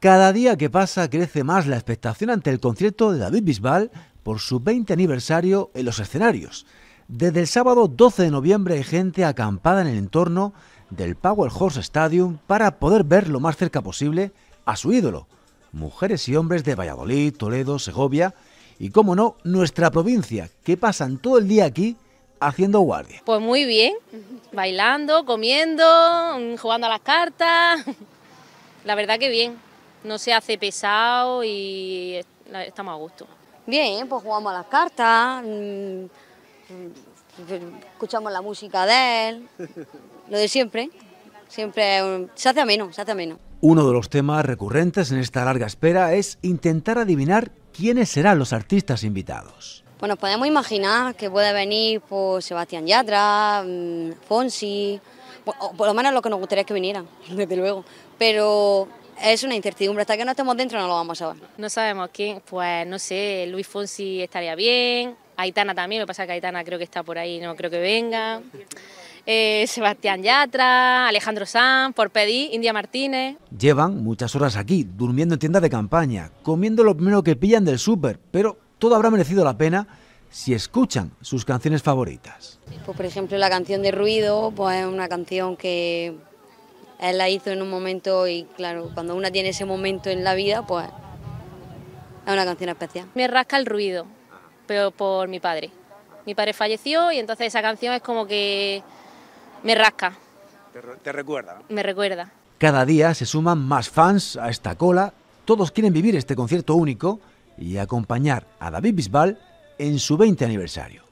Cada día que pasa crece más la expectación ante el concierto de David Bisbal por su 20 aniversario en los escenarios. Desde el sábado 12 de noviembre hay gente acampada en el entorno del Power Horse Stadium para poder ver lo más cerca posible a su ídolo. Mujeres y hombres de Valladolid, Toledo, Segovia y, como no, nuestra provincia, que pasan todo el día aquí haciendo guardia. Pues muy bien, bailando, comiendo, jugando a las cartas. La verdad que bien no se hace pesado y estamos a gusto. Bien, ¿eh? pues jugamos a las cartas, mm, mm, escuchamos la música de él, lo de siempre, ¿eh? siempre se hace ameno, se hace ameno. Uno de los temas recurrentes en esta larga espera es intentar adivinar quiénes serán los artistas invitados. Bueno, pues podemos imaginar que puede venir pues, Sebastián Yatra, mm, Fonsi, por, lo menos lo que nos gustaría que vinieran, desde luego, pero es una incertidumbre, hasta que no estemos dentro no lo vamos a ver. No sabemos quién, pues no sé, Luis Fonsi estaría bien, Aitana también, lo que pasa es que Aitana creo que está por ahí, no creo que venga. Eh, Sebastián Yatra, Alejandro Sanz, por pedir, India Martínez. Llevan muchas horas aquí, durmiendo en tiendas de campaña, comiendo lo primero que pillan del súper, pero todo habrá merecido la pena si escuchan sus canciones favoritas. Pues, por ejemplo la canción de Ruido, pues es una canción que él la hizo en un momento y claro, cuando una tiene ese momento en la vida, pues es una canción especial. Me rasca el ruido, pero por mi padre. Mi padre falleció y entonces esa canción es como que me rasca. Te, recuerda. Me recuerda. Cada día se suman más fans a esta cola. Todos quieren vivir este concierto único y acompañar a David Bisbal en su 20 aniversario.